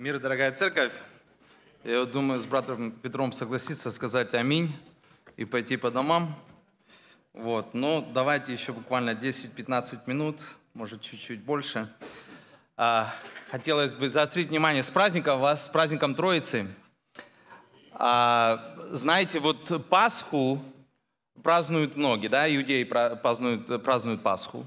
Мир, дорогая церковь. Я думаю, с братом Петром согласиться сказать аминь и пойти по домам. Вот. Но ну, давайте еще буквально 10-15 минут, может чуть-чуть больше. А, хотелось бы заострить внимание с праздником вас, с праздником Троицы. А, знаете, вот Пасху празднуют многие, да, иудеи празднуют, празднуют Пасху.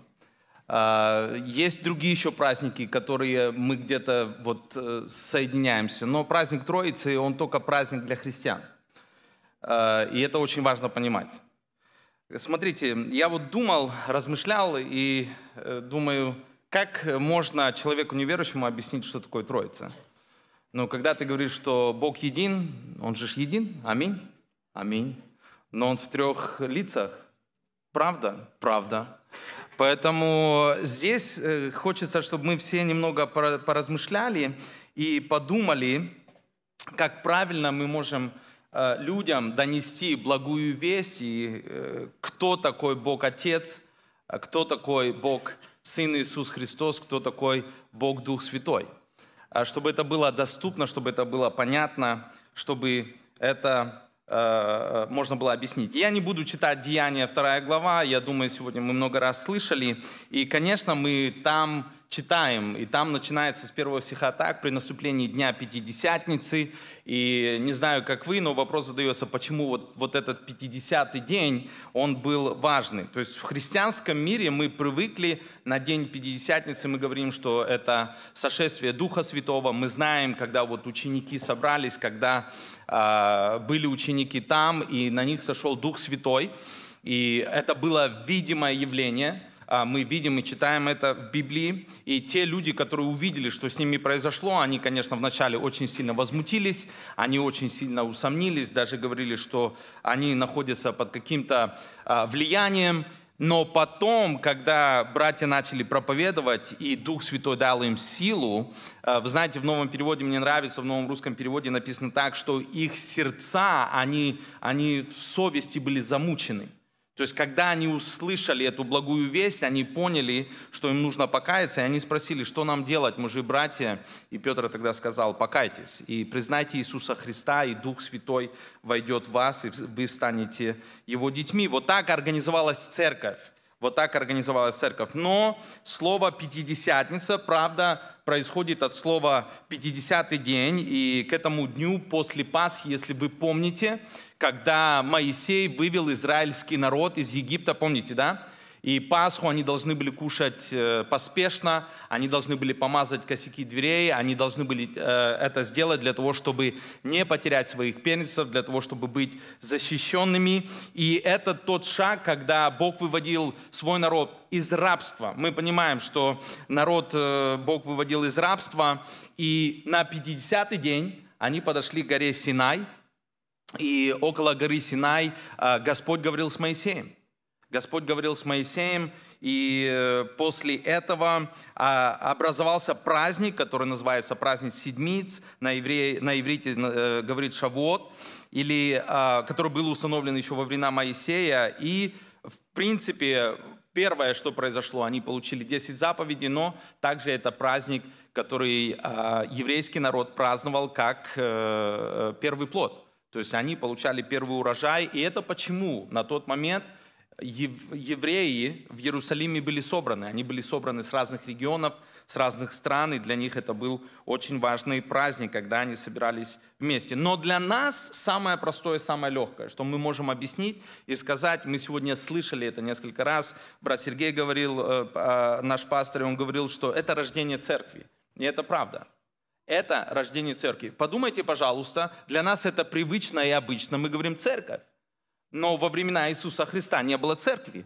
А, есть другие еще праздники, которые мы где-то вот э, соединяемся. Но праздник Троицы, он только праздник для христиан. А, и это очень важно понимать. Смотрите, я вот думал, размышлял и э, думаю, как можно человеку неверующему объяснить, что такое Троица? Ну, когда ты говоришь, что Бог един, Он же един, аминь, аминь, но Он в трех лицах, Правда? Правда. Поэтому здесь э, хочется, чтобы мы все немного поразмышляли и подумали, как правильно мы можем э, людям донести благую весть, и э, кто такой Бог Отец, а кто такой Бог Сын Иисус Христос, кто такой Бог Дух Святой. А чтобы это было доступно, чтобы это было понятно, чтобы это Э, можно было объяснить. Я не буду читать Деяния 2 глава, я думаю, сегодня мы много раз слышали. И, конечно, мы там читаем, и там начинается с первого стиха так, при наступлении Дня Пятидесятницы, и не знаю, как вы, но вопрос задается, почему вот, вот этот Пятидесятый день, он был важный. То есть в христианском мире мы привыкли на День Пятидесятницы, мы говорим, что это сошествие Духа Святого, мы знаем, когда вот ученики собрались, когда э, были ученики там, и на них сошел Дух Святой, и это было видимое явление – а, мы видим и читаем это в Библии. И те люди, которые увидели, что с ними произошло, они, конечно, вначале очень сильно возмутились, они очень сильно усомнились, даже говорили, что они находятся под каким-то а, влиянием. Но потом, когда братья начали проповедовать, и Дух Святой дал им силу, а, вы знаете, в новом переводе мне нравится, в новом русском переводе написано так, что их сердца, они, они в совести были замучены. То есть, когда они услышали эту благую весть, они поняли, что им нужно покаяться, и они спросили, что нам делать, мы же братья. И Петр тогда сказал, покайтесь и признайте Иисуса Христа, и Дух Святой войдет в вас, и вы станете Его детьми. Вот так организовалась церковь. Вот так организовалась церковь. Но слово «пятидесятница», правда, происходит от слова «пятидесятый день». И к этому дню после Пасхи, если вы помните, когда Моисей вывел израильский народ из Египта, помните, да? И Пасху они должны были кушать э, поспешно, они должны были помазать косяки дверей, они должны были э, это сделать для того, чтобы не потерять своих перцев, для того, чтобы быть защищенными. И это тот шаг, когда Бог выводил свой народ из рабства. Мы понимаем, что народ э, Бог выводил из рабства, и на 50-й день они подошли к горе Синай, и около горы Синай Господь говорил с Моисеем. Господь говорил с Моисеем, и э, после этого а, образовался праздник, который называется праздник седмиц, на, евре, на иврите э, говорит Шавот, или, а, который был установлен еще во времена Моисея. И, в принципе, первое, что произошло, они получили 10 заповедей, но также это праздник, который а, еврейский народ праздновал как э, первый плод. То есть они получали первый урожай, и это почему на тот момент – евреи в Иерусалиме были собраны. Они были собраны с разных регионов, с разных стран, и для них это был очень важный праздник, когда они собирались вместе. Но для нас самое простое, самое легкое, что мы можем объяснить и сказать, мы сегодня слышали это несколько раз, брат Сергей говорил, э, а, наш пастор, он говорил, что это рождение церкви. И это правда. Это рождение церкви. Подумайте, пожалуйста, для нас это привычно и обычно. Мы говорим церковь но во времена Иисуса Христа не было церкви.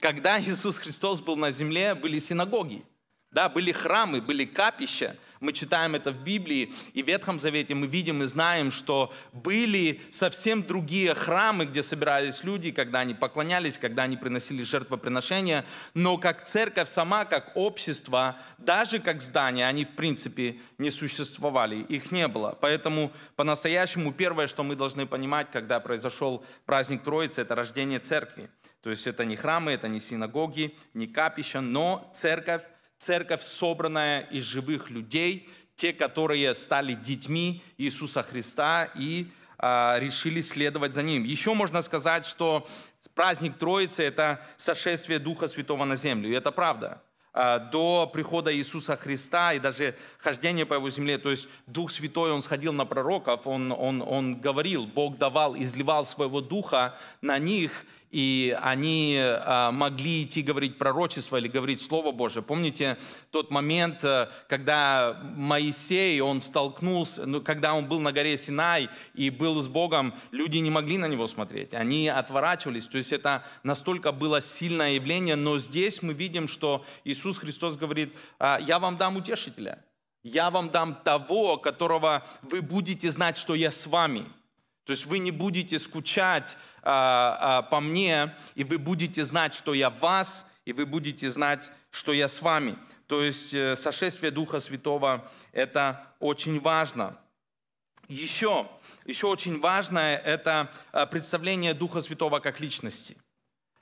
Когда Иисус Христос был на земле, были синагоги, да, были храмы, были капища – мы читаем это в Библии и в Ветхом Завете мы видим и знаем, что были совсем другие храмы, где собирались люди, когда они поклонялись, когда они приносили жертвоприношения, но как церковь сама, как общество, даже как здание, они в принципе не существовали, их не было. Поэтому по-настоящему первое, что мы должны понимать, когда произошел праздник Троицы, это рождение церкви. То есть это не храмы, это не синагоги, не капища, но церковь церковь, собранная из живых людей, те, которые стали детьми Иисуса Христа и э, решили следовать за Ним. Еще можно сказать, что праздник Троицы – это сошествие Духа Святого на землю, и это правда а, до прихода Иисуса Христа и даже хождения по его земле. То есть Дух Святой, Он сходил на пророков, Он, он, он говорил, Бог давал, изливал своего Духа на них, и они а, могли идти говорить пророчество или говорить Слово Божие. Помните тот момент, э, когда Моисей, он столкнулся, ну, когда он был на горе Синай и был с Богом, люди не могли на него смотреть, они отворачивались. То есть это настолько было сильное явление, но здесь мы видим, что Иисус Христос говорит, «А, я вам дам утешителя, я вам дам того, которого вы будете знать, что я с вами – то есть вы не будете скучать а, а, по мне, и вы будете знать, что я вас, и вы будете знать, что я с вами. То есть э, сошествие Духа Святого – это очень важно. Еще, еще очень важное – это э, представление Духа Святого как личности.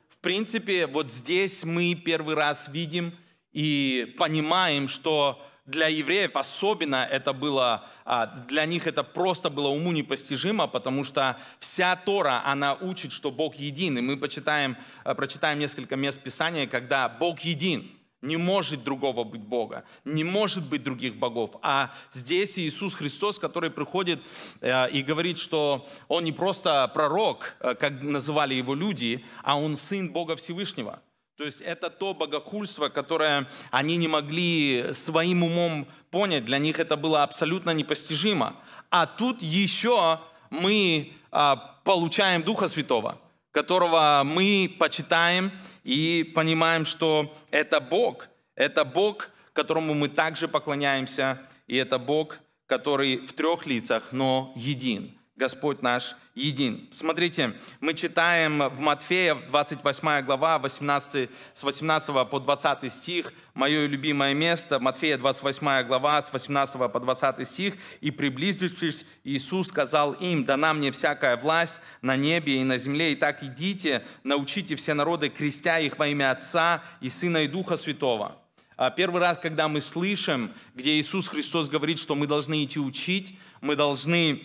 В принципе, вот здесь мы первый раз видим и понимаем, что для евреев особенно это было, а, для них это просто было уму непостижимо, потому что вся Тора, она учит, что Бог един. И мы почитаем, э, прочитаем несколько мест Писания, когда Бог един. Не может другого быть Бога, не может быть других богов. А здесь Иисус Христос, который приходит э, и говорит, что Он не просто пророк, э, как называли его люди, а Он Сын Бога Всевышнего. То есть это то богохульство, которое они не могли своим умом понять. Для них это было абсолютно непостижимо. А тут еще мы а, получаем Духа Святого, которого мы почитаем и понимаем, что это Бог. Это Бог, которому мы также поклоняемся, и это Бог, который в трех лицах, но един. Господь наш един. Смотрите, мы читаем в Матфея, 28 глава, 18, с 18 по 20 стих, мое любимое место, Матфея 28 глава, с 18 по 20 стих. «И приблизившись, Иисус сказал им, дана мне всякая власть на небе и на земле, и так идите, научите все народы, крестя их во имя Отца и Сына и Духа Святого». А первый раз, когда мы слышим, где Иисус Христос говорит, что мы должны идти учить, мы должны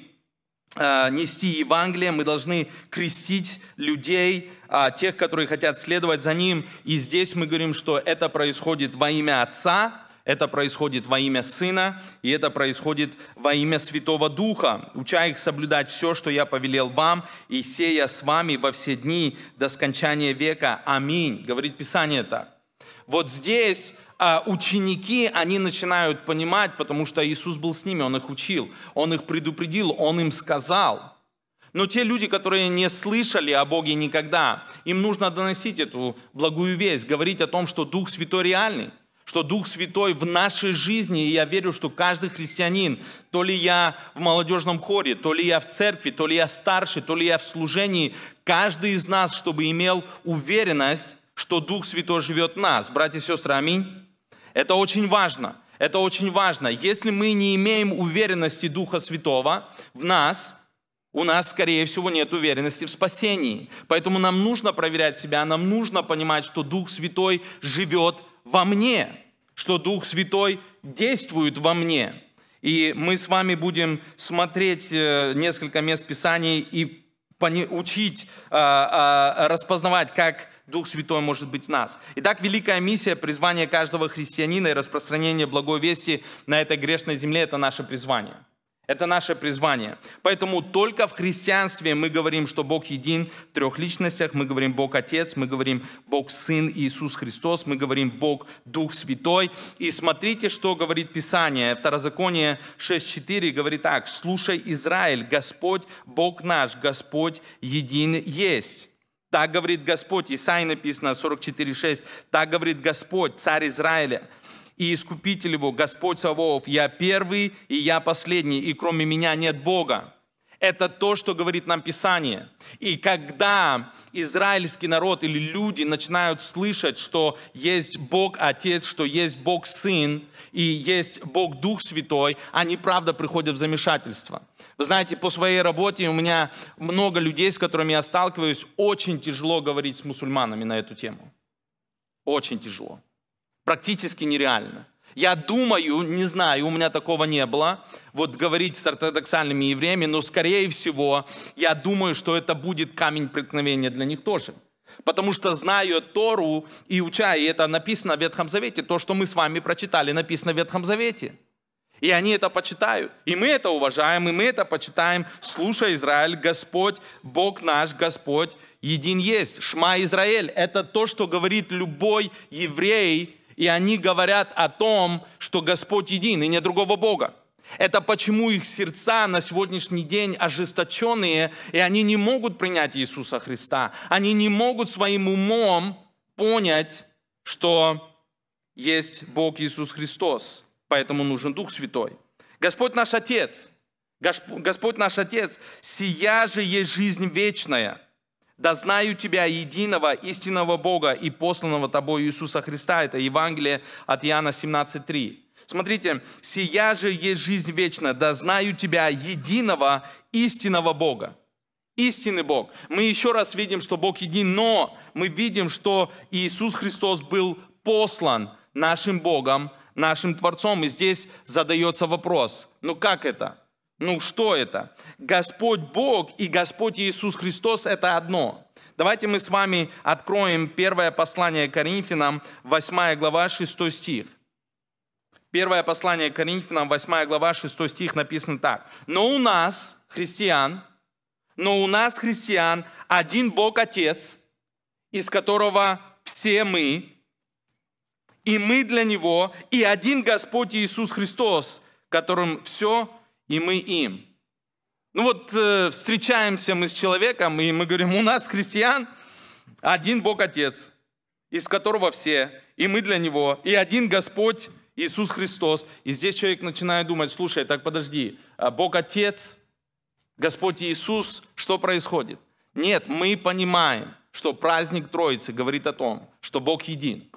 Э, нести Евангелие, мы должны крестить людей, а, тех, которые хотят следовать за Ним. И здесь мы говорим, что это происходит во имя Отца, это происходит во имя Сына, и это происходит во имя Святого Духа, уча их соблюдать все, что я повелел вам, и сея с вами во все дни до скончания века. Аминь. Говорит Писание так. Вот здесь а ученики, они начинают понимать, потому что Иисус был с ними, Он их учил, Он их предупредил, Он им сказал. Но те люди, которые не слышали о Боге никогда, им нужно доносить эту благую весть, говорить о том, что Дух Святой реальный что Дух Святой в нашей жизни, и я верю, что каждый христианин, то ли я в молодежном хоре, то ли я в церкви, то ли я старше, то ли я в служении, каждый из нас, чтобы имел уверенность, что Дух Святой живет в нас. Братья и сестры, аминь. Это очень важно. Это очень важно. Если мы не имеем уверенности Духа Святого в нас, у нас, скорее всего, нет уверенности в спасении. Поэтому нам нужно проверять себя, нам нужно понимать, что Дух Святой живет во мне, что Дух Святой действует во мне. И мы с вами будем смотреть э, несколько мест Писаний и учить, э, э, распознавать, как Дух Святой может быть в нас. Итак, великая миссия, призвание каждого христианина и распространение благой вести на этой грешной земле – это наше призвание – это наше призвание. Поэтому только в христианстве мы говорим, что Бог един в трех личностях. Мы говорим Бог Отец, мы говорим Бог Сын Иисус Христос, мы говорим Бог Дух Святой. И смотрите, что говорит Писание. Второзаконие 6.4 говорит так. «Слушай, Израиль, Господь, Бог наш, Господь един есть». Так говорит Господь, Исаии написано 44.6, так говорит Господь, царь Израиля – и Искупитель его, Господь Саваоф, я первый и я последний, и кроме меня нет Бога. Это то, что говорит нам Писание. И когда израильский народ или люди начинают слышать, что есть Бог Отец, что есть Бог Сын и есть Бог Дух Святой, они правда приходят в замешательство. Вы знаете, по своей работе у меня много людей, с которыми я сталкиваюсь, очень тяжело говорить с мусульманами на эту тему. Очень тяжело практически нереально. Я думаю, не знаю, у меня такого не было, вот говорить с ортодоксальными евреями, но скорее всего, я думаю, что это будет камень преткновения для них тоже. Потому что знаю Тору и уча, и это написано в Ветхом Завете, то, что мы с вами прочитали, написано в Ветхом Завете. И они это почитают. И мы это уважаем, и мы это почитаем. Слушай, Израиль, Господь, Бог наш, Господь, един есть. Шма Израиль. Это то, что говорит любой еврей, и они говорят о том, что Господь един и нет другого Бога. Это почему их сердца на сегодняшний день ожесточенные, и они не могут принять Иисуса Христа. Они не могут своим умом понять, что есть Бог Иисус Христос. Поэтому нужен Дух Святой. Господь наш Отец, Господь наш Отец, сия же есть жизнь вечная – да знаю Тебя, единого, истинного Бога и посланного Тобой Иисуса Христа». Это Евангелие от Иоанна 17,3. Смотрите, «Сия же есть жизнь вечна, да знаю Тебя, единого, истинного Бога». Истинный Бог. Мы еще раз видим, что Бог един, но мы видим, что Иисус Христос был послан нашим Богом, нашим Творцом. И здесь задается вопрос, ну как это? Ну что это? Господь Бог и Господь Иисус Христос – это одно. Давайте мы с вами откроем первое послание Коринфянам, 8 глава, 6 стих. Первое послание Коринфянам, 8 глава, 6 стих написано так. «Но у нас, христиан, но у нас, христиан, один Бог Отец, из которого все мы, и мы для Него, и один Господь Иисус Христос, которым все и мы им. Ну вот э, встречаемся мы с человеком, и мы говорим, у нас христиан один Бог Отец, из которого все, и мы для Него, и один Господь Иисус Христос. И здесь человек начинает думать, слушай, так подожди, а Бог Отец, Господь Иисус, что происходит? Нет, мы понимаем, что праздник Троицы говорит о том, что Бог един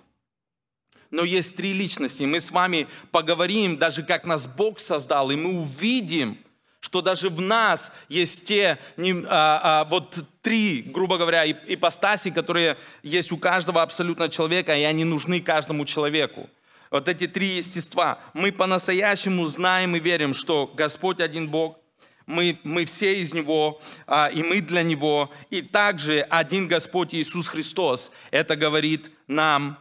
но есть три личности. Мы с вами поговорим, даже как нас Бог создал, и мы увидим, что даже в нас есть те не, а, а, вот три, грубо говоря, ипостаси, которые есть у каждого абсолютно человека, и они нужны каждому человеку. Вот эти три естества. Мы по-настоящему знаем и верим, что Господь один Бог, мы, мы все из Него, а, и мы для Него, и также один Господь Иисус Христос. Это говорит нам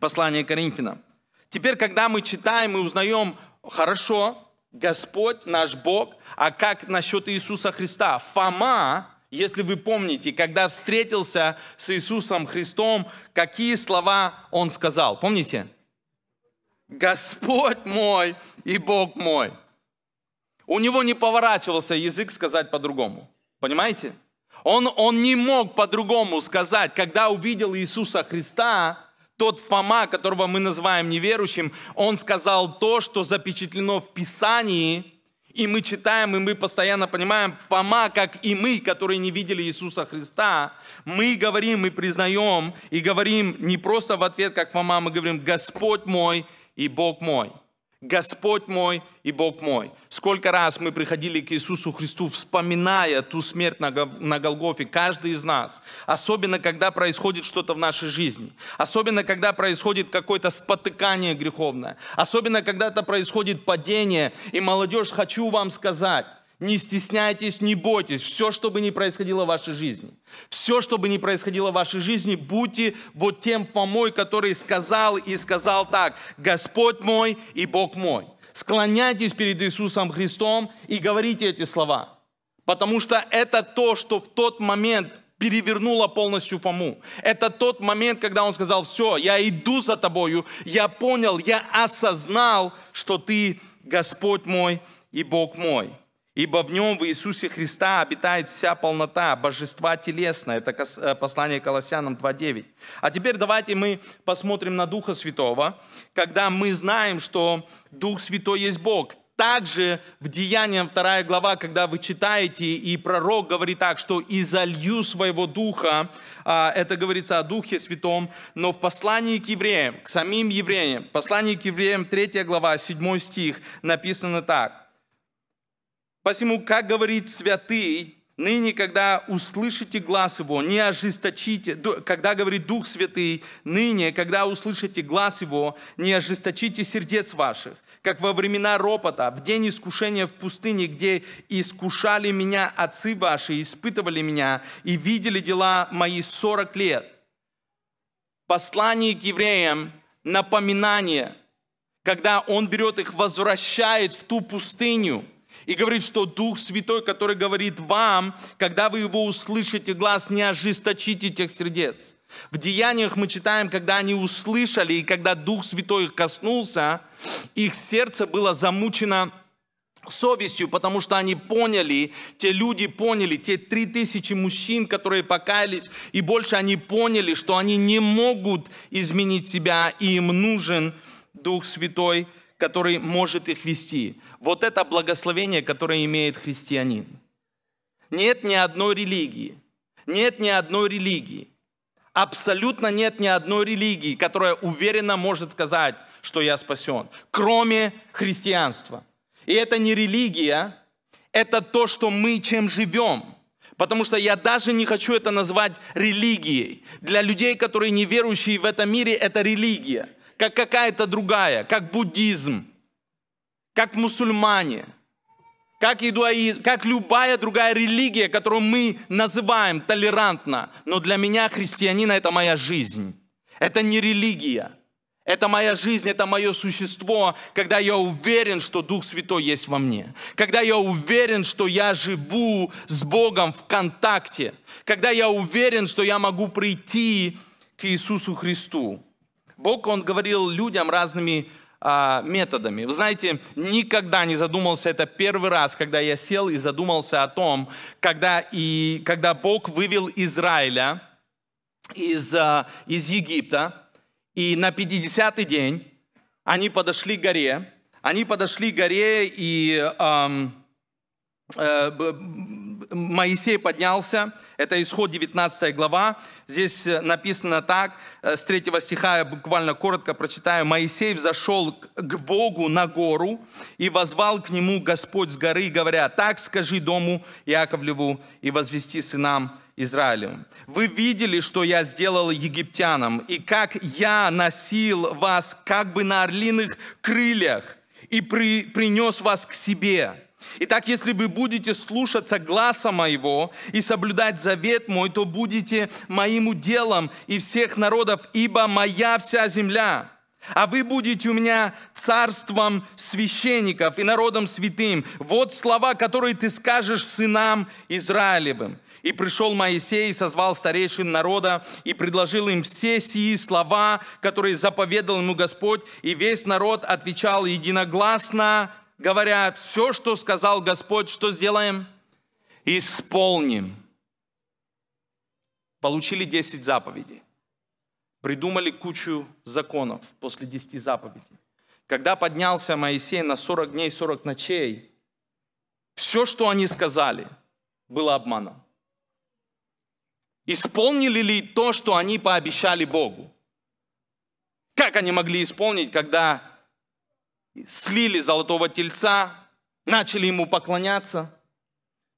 послание Коринфянам. Теперь, когда мы читаем и узнаем, хорошо, Господь наш Бог, а как насчет Иисуса Христа? Фома, если вы помните, когда встретился с Иисусом Христом, какие слова он сказал? Помните? Господь мой и Бог мой. У него не поворачивался язык сказать по-другому. Понимаете? Он, он не мог по-другому сказать, когда увидел Иисуса Христа, тот Фома, которого мы называем неверующим, он сказал то, что запечатлено в Писании, и мы читаем, и мы постоянно понимаем, Фома, как и мы, которые не видели Иисуса Христа, мы говорим и признаем, и говорим не просто в ответ, как Фома, мы говорим «Господь мой и Бог мой». Господь мой и Бог мой. Сколько раз мы приходили к Иисусу Христу, вспоминая ту смерть на Голгофе, каждый из нас. Особенно, когда происходит что-то в нашей жизни. Особенно, когда происходит какое-то спотыкание греховное. Особенно, когда-то происходит падение. И молодежь, хочу вам сказать, не стесняйтесь, не бойтесь. Все, что бы ни происходило в вашей жизни, все, что бы ни происходило в вашей жизни, будьте вот тем помой, который сказал и сказал так, Господь мой и Бог мой. Склоняйтесь перед Иисусом Христом и говорите эти слова. Потому что это то, что в тот момент перевернуло полностью Фому. Это тот момент, когда он сказал, все, я иду за тобою, я понял, я осознал, что ты Господь мой и Бог мой. Ибо в нем, в Иисусе Христа, обитает вся полнота божества телесное, Это э, послание Колоссянам 2.9. А теперь давайте мы посмотрим на Духа Святого, когда мы знаем, что Дух Святой есть Бог. Также в Деяниям 2 глава, когда вы читаете, и пророк говорит так, что «и залью своего духа», а, это говорится о Духе Святом, но в послании к евреям, к самим евреям, послании к евреям 3 глава, 7 стих написано так – Посему, как говорит святый, ныне, когда услышите глаз его, не ожесточите, когда говорит Дух Святый, ныне, когда услышите глаз его, не ожесточите сердец ваших, как во времена ропота, в день искушения в пустыне, где искушали меня отцы ваши, испытывали меня и видели дела мои сорок лет. Послание к евреям, напоминание, когда он берет их, возвращает в ту пустыню – и говорит, что Дух Святой, который говорит вам, когда вы его услышите, глаз не ожесточите тех сердец. В Деяниях мы читаем, когда они услышали, и когда Дух Святой их коснулся, их сердце было замучено совестью, потому что они поняли, те люди поняли, те три тысячи мужчин, которые покаялись, и больше они поняли, что они не могут изменить себя, и им нужен Дух Святой – который может их вести. Вот это благословение, которое имеет христианин. Нет ни одной религии. Нет ни одной религии. Абсолютно нет ни одной религии, которая уверенно может сказать, что я спасен, кроме христианства. И это не религия, это то, что мы чем живем. Потому что я даже не хочу это назвать религией. Для людей, которые неверующие в этом мире, это религия как какая-то другая, как буддизм, как мусульмане, как иудаизм, как любая другая религия, которую мы называем толерантно. Но для меня христианина – это моя жизнь. Это не религия. Это моя жизнь, это мое существо, когда я уверен, что Дух Святой есть во мне. Когда я уверен, что я живу с Богом в контакте. Когда я уверен, что я могу прийти к Иисусу Христу. Бог, Он говорил людям разными а, методами. Вы знаете, никогда не задумался, это первый раз, когда я сел и задумался о том, когда, и, когда Бог вывел Израиля из, а, из Египта, и на 50-й день они подошли к горе, они подошли к горе, и эм, Моисей поднялся, это исход 19 глава, здесь э, написано так, э, с 3 стиха я буквально коротко прочитаю, «Моисей взошел к Богу на гору и возвал к нему Господь с горы, говоря, так скажи дому Яковлеву и возвести сынам Израилю. Вы видели, что я сделал египтянам, и как я носил вас как бы на орлиных крыльях и при, принес вас к себе». Итак, если вы будете слушаться гласа моего и соблюдать завет мой, то будете моим уделом и всех народов, ибо моя вся земля. А вы будете у меня царством священников и народом святым. Вот слова, которые ты скажешь сынам Израилевым. И пришел Моисей, и созвал старейшин народа, и предложил им все сии слова, которые заповедал ему Господь, и весь народ отвечал единогласно говоря, все, что сказал Господь, что сделаем? Исполним. Получили 10 заповедей. Придумали кучу законов после 10 заповедей. Когда поднялся Моисей на 40 дней, 40 ночей, все, что они сказали, было обманом. Исполнили ли то, что они пообещали Богу? Как они могли исполнить, когда слили золотого тельца, начали ему поклоняться.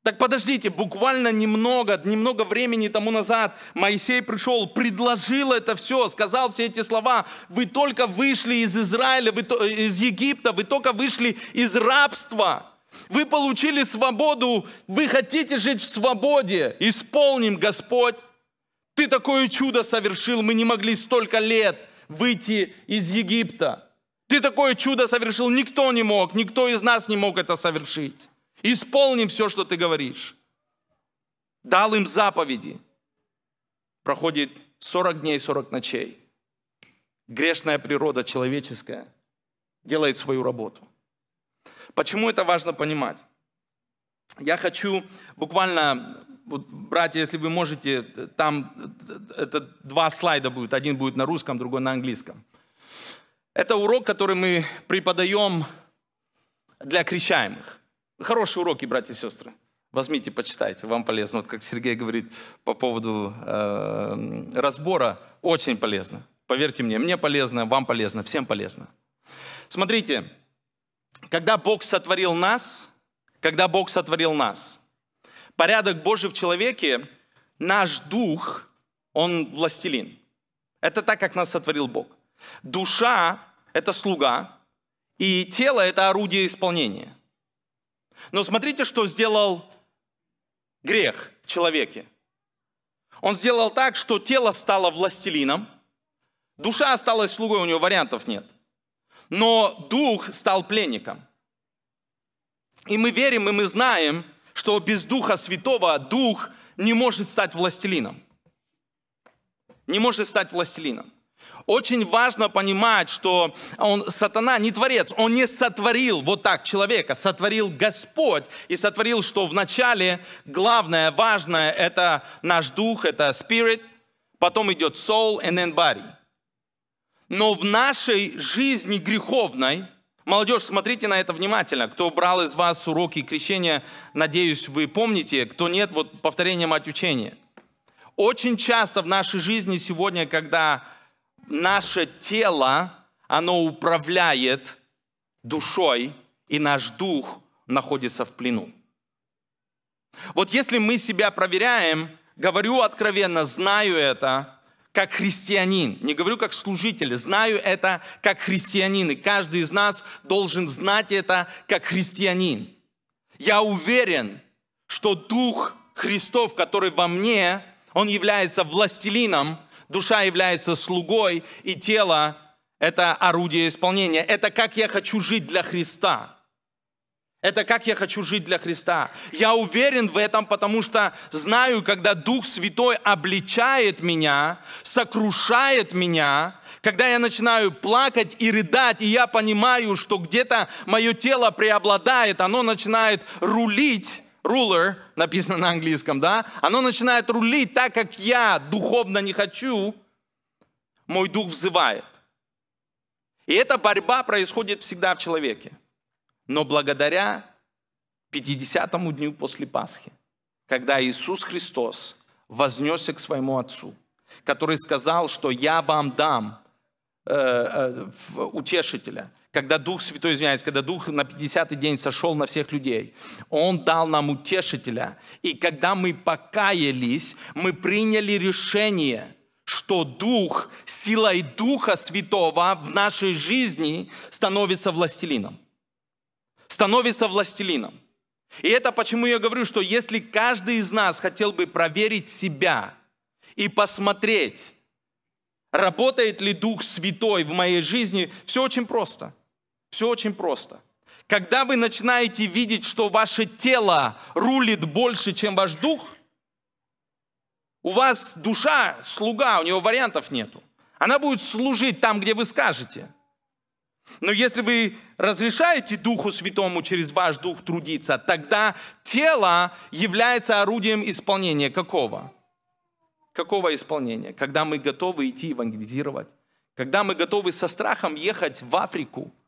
Так подождите, буквально немного, немного времени тому назад Моисей пришел, предложил это все, сказал все эти слова. Вы только вышли из Израиля, вы, э, из Египта, вы только вышли из рабства. Вы получили свободу, вы хотите жить в свободе. Исполним, Господь. Ты такое чудо совершил, мы не могли столько лет выйти из Египта. Ты такое чудо совершил, никто не мог, никто из нас не мог это совершить. Исполним все, что ты говоришь. Дал им заповеди. Проходит 40 дней, 40 ночей. Грешная природа человеческая делает свою работу. Почему это важно понимать? Я хочу буквально, вот, братья, если вы можете, там э, э, это два слайда будет. Один будет на русском, другой на английском. Это урок, который мы преподаем для крещаемых. Хорошие уроки, братья и сестры. Возьмите, почитайте, вам полезно. Вот как Сергей говорит по поводу э, разбора, очень полезно. Поверьте мне, мне полезно, вам полезно, всем полезно. Смотрите, когда Бог сотворил нас, когда Бог сотворил нас, порядок Божий в человеке, наш дух, он властелин. Это так, как нас сотворил Бог. Душа это слуга, и тело – это орудие исполнения. Но смотрите, что сделал грех в человеке. Он сделал так, что тело стало властелином, душа осталась слугой, у него вариантов нет. Но дух стал пленником. И мы верим, и мы знаем, что без Духа Святого дух не может стать властелином. Не может стать властелином. Очень важно понимать, что он, сатана не творец, он не сотворил вот так человека, сотворил Господь и сотворил, что вначале главное, важное, это наш дух, это spirit, потом идет soul and then body. Но в нашей жизни греховной, молодежь, смотрите на это внимательно, кто брал из вас уроки крещения, надеюсь, вы помните, кто нет, вот повторение мать учения. Очень часто в нашей жизни сегодня, когда наше тело, оно управляет душой, и наш дух находится в плену. Вот если мы себя проверяем, говорю откровенно, знаю это, как христианин, не говорю как служитель, знаю это как христианин, и каждый из нас должен знать это как христианин. Я уверен, что Дух Христов, который во мне, он является властелином душа является слугой, и тело – это орудие исполнения. Это как я хочу жить для Христа – это как я хочу жить для Христа. Я уверен в этом, потому что знаю, когда Дух Святой обличает меня, сокрушает меня, когда я начинаю плакать и рыдать, и я понимаю, что где-то мое тело преобладает, оно начинает рулить, ruler, написано на английском, да, оно начинает рулить так, как я духовно не хочу, мой дух взывает. И эта борьба происходит всегда в человеке. Но благодаря 50 дню после Пасхи, когда Иисус Христос вознесся к своему Отцу, который сказал, что я вам дам э, э, утешителя, когда Дух Святой, извиняюсь, когда Дух на 50-й день сошел на всех людей, Он дал нам утешителя. И когда мы покаялись, мы приняли решение, что Дух, силой Духа Святого в нашей жизни становится властелином. Становится властелином. И это почему я говорю, что если каждый из нас хотел бы проверить себя и посмотреть, работает ли Дух Святой в моей жизни, все очень просто – все очень просто. Когда вы начинаете видеть, что ваше тело рулит больше, чем ваш дух, у вас душа, слуга, у него вариантов нету. Она будет служить там, где вы скажете. Но если вы разрешаете Духу Святому через ваш Дух трудиться, тогда тело является орудием исполнения какого? Какого исполнения? Когда мы готовы идти евангелизировать, когда мы готовы со страхом ехать в Африку –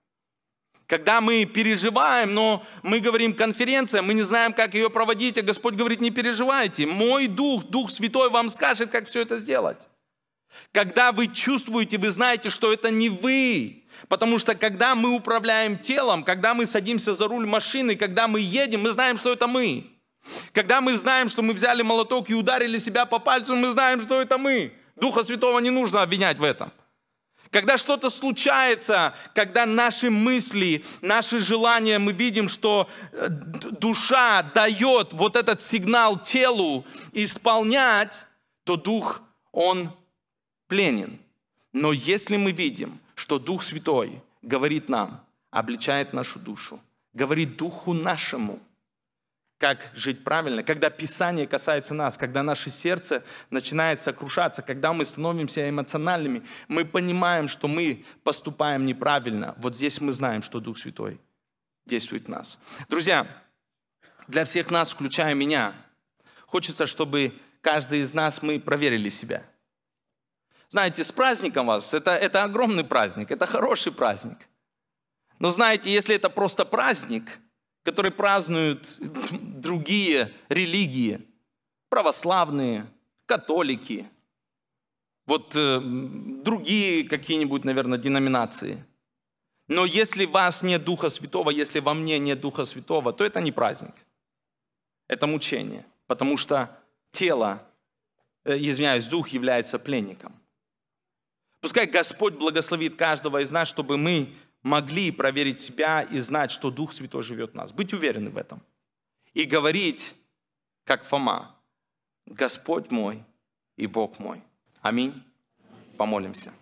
когда мы переживаем, но мы говорим конференция, мы не знаем, как ее проводить, а Господь говорит, не переживайте, мой Дух, Дух Святой вам скажет, как все это сделать. Когда вы чувствуете, вы знаете, что это не вы, Потому что когда мы управляем телом, когда мы садимся за руль машины, когда мы едем, мы знаем, что это мы. Когда мы знаем, что мы взяли молоток и ударили себя по пальцу, мы знаем, что это мы. Духа Святого не нужно обвинять в этом. Когда что-то случается, когда наши мысли, наши желания, мы видим, что э, душа дает вот этот сигнал телу исполнять, то дух, он пленен. Но если мы видим, что Дух Святой говорит нам, обличает нашу душу, говорит Духу нашему – как жить правильно, когда Писание касается нас, когда наше сердце начинает сокрушаться, когда мы становимся эмоциональными, мы понимаем, что мы поступаем неправильно. Вот здесь мы знаем, что Дух Святой действует в нас. Друзья, для всех нас, включая меня, хочется, чтобы каждый из нас, мы проверили себя. Знаете, с праздником вас, это, это огромный праздник, это хороший праздник. Но знаете, если это просто праздник – которые празднуют другие религии, православные, католики, вот э, другие какие-нибудь, наверное, деноминации. Но если у вас нет Духа Святого, если во мне нет Духа Святого, то это не праздник. Это мучение, потому что тело, э, извиняюсь, Дух является пленником. Пускай Господь благословит каждого из нас, чтобы мы могли проверить себя и знать, что Дух Святой живет в нас. Быть уверены в этом. И говорить, как Фома, Господь мой и Бог мой. Аминь. Помолимся.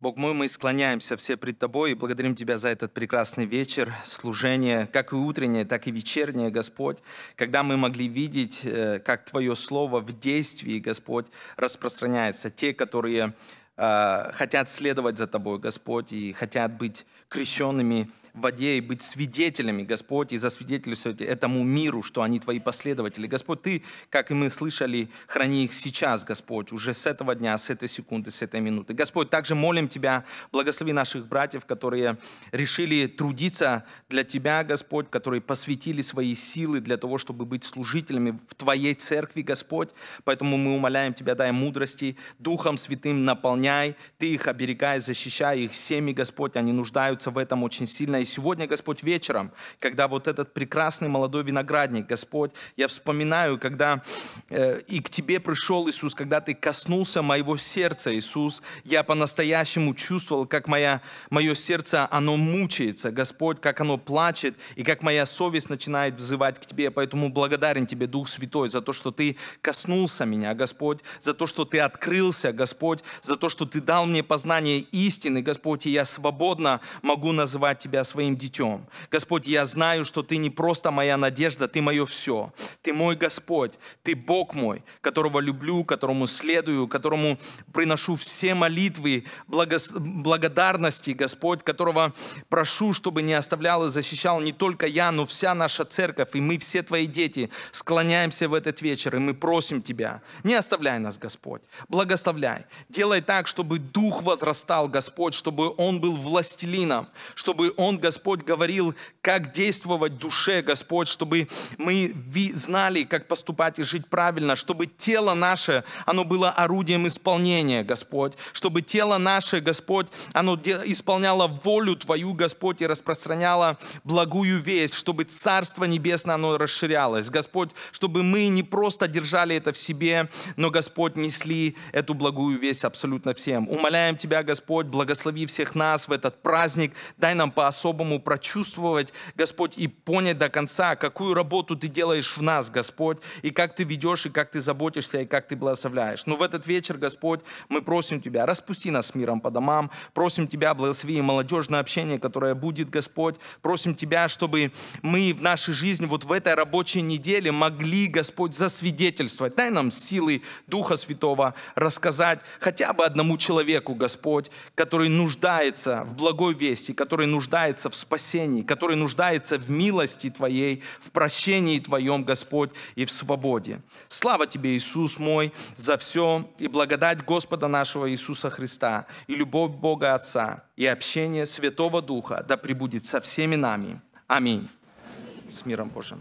Бог мой, мы склоняемся все пред Тобой и благодарим Тебя за этот прекрасный вечер, служение, как и утреннее, так и вечернее, Господь, когда мы могли видеть, э, как Твое Слово в действии, Господь, распространяется. Те, которые Э, хотят следовать за Тобой, Господь, и хотят быть крещенными в воде и быть свидетелями, Господь, и засвидетельствовать этому миру, что они твои последователи. Господь, ты, как и мы слышали, храни их сейчас, Господь, уже с этого дня, с этой секунды, с этой минуты. Господь, также молим Тебя, благослови наших братьев, которые решили трудиться для Тебя, Господь, которые посвятили свои силы для того, чтобы быть служителями в Твоей церкви, Господь. Поэтому мы умоляем Тебя, дай мудрости, Духом Святым наполняй, Ты их оберегай, защищай их семьи, Господь, они нуждаются нуждаются в этом очень сильно. И сегодня, Господь, вечером, когда вот этот прекрасный молодой виноградник, Господь, я вспоминаю, когда э, и к Тебе пришел Иисус, когда Ты коснулся моего сердца, Иисус, я по-настоящему чувствовал, как моя, мое сердце, оно мучается, Господь, как оно плачет, и как моя совесть начинает взывать к Тебе. Поэтому благодарен Тебе, Дух Святой, за то, что Ты коснулся меня, Господь, за то, что Ты открылся, Господь, за то, что Ты дал мне познание истины, Господь, и я свободно могу могу называть Тебя своим детем. Господь, я знаю, что Ты не просто моя надежда, Ты мое все. Ты мой Господь, Ты Бог мой, которого люблю, которому следую, которому приношу все молитвы благос... благодарности, Господь, которого прошу, чтобы не оставлял и защищал не только я, но вся наша церковь, и мы все Твои дети склоняемся в этот вечер, и мы просим Тебя, не оставляй нас, Господь, благословляй, делай так, чтобы Дух возрастал, Господь, чтобы Он был властелином, нам, чтобы Он, Господь, говорил, как действовать душе, Господь, чтобы мы знали, как поступать и жить правильно, чтобы тело наше, оно было орудием исполнения, Господь, чтобы тело наше, Господь, оно исполняло волю Твою, Господь, и распространяло благую весть, чтобы Царство Небесное, оно расширялось, Господь, чтобы мы не просто держали это в себе, но, Господь, несли эту благую весть абсолютно всем. Умоляем Тебя, Господь, благослови всех нас в этот праздник, праздник, дай нам по-особому прочувствовать, Господь, и понять до конца, какую работу Ты делаешь в нас, Господь, и как Ты ведешь, и как Ты заботишься, и как Ты благословляешь. Но в этот вечер, Господь, мы просим Тебя, распусти нас миром по домам, просим Тебя, благослови молодежное общение, которое будет, Господь, просим Тебя, чтобы мы в нашей жизни вот в этой рабочей неделе могли, Господь, засвидетельствовать. Дай нам силы Духа Святого рассказать хотя бы одному человеку, Господь, который нуждается в благой вести, и который нуждается в спасении, который нуждается в милости Твоей, в прощении Твоем, Господь, и в свободе. Слава Тебе, Иисус мой, за все и благодать Господа нашего Иисуса Христа и любовь Бога Отца и общение Святого Духа да пребудет со всеми нами. Аминь. Аминь. С миром Божьим.